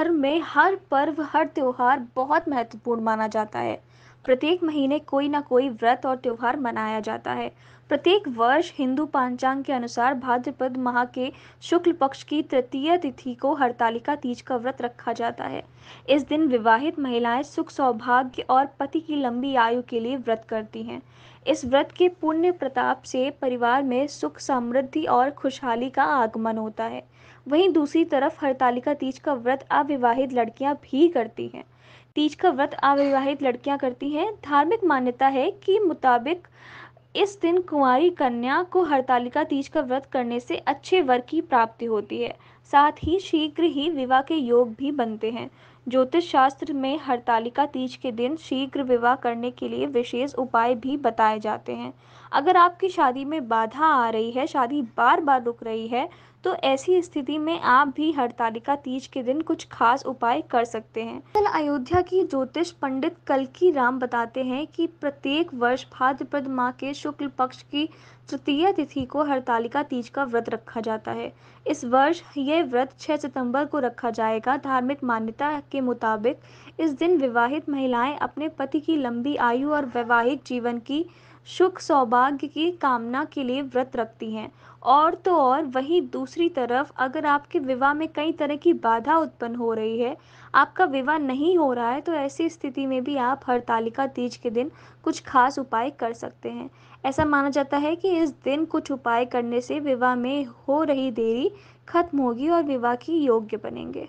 धर्म में हर पर्व हर त्यौहार बहुत महत्वपूर्ण माना जाता है प्रत्येक महीने कोई ना कोई व्रत और त्यौहार मनाया जाता है प्रत्येक वर्ष हिंदू पांचांग के अनुसार भाद्रपद माह के शुक्ल पक्ष की तृतीय तिथि को हरतालिका तीज का व्रत रखा जाता है इस दिन विवाहित महिलाएं सुख सौभाग्य और पति की लंबी आयु के लिए व्रत करती हैं इस व्रत के पुण्य प्रताप से परिवार में सुख समृद्धि और खुशहाली का आगमन होता है वहीं दूसरी तरफ हरतालिका तीज का व्रत अविवाहित लड़कियां भी करती हैं तीज का व्रत अविवाहित लड़कियां करती हैं धार्मिक मान्यता है कि मुताबिक इस दिन कुंवारी कन्या को हरतालिका तीज का व्रत करने से अच्छे वर की प्राप्ति होती है साथ ही शीघ्र ही विवाह के योग भी बनते हैं ज्योतिष शास्त्र में हरतालिका तीज के दिन शीघ्र विवाह करने के लिए विशेष उपाय भी बताए जाते हैं अगर आपकी शादी में बाधा आ रही है शादी बार बार रुक रही है तो ऐसी स्थिति में आप भी हड़तालिका तीज के दिन कुछ खास उपाय कर सकते हैं कल अयोध्या की ज्योतिष पंडित कलकी राम बताते हैं कि प्रत्येक वर्ष भाद्रपद माह के शुक्ल पक्ष की तृतीय तिथि को हड़तालिका तीज का व्रत रखा जाता है इस वर्ष यह व्रत 6 सितंबर को रखा जाएगा धार्मिक मान्यता के के मुताबिक इस दिन विवाहित महिलाएं अपने पति की लंबी आयु और वैवाहिक जीवन की सुख सौभाग्य की कामना के लिए व्रत रखती हैं और तो और वहीं दूसरी तरफ अगर आपके विवाह में कई तरह की बाधा उत्पन्न हो रही है आपका विवाह नहीं हो रहा है तो ऐसी स्थिति में भी आप हड़तालिका तीज के दिन कुछ खास उपाय कर सकते हैं ऐसा माना जाता है कि इस दिन कुछ उपाय करने से विवाह में हो रही देरी खत्म होगी और विवाह की योग्य बनेंगे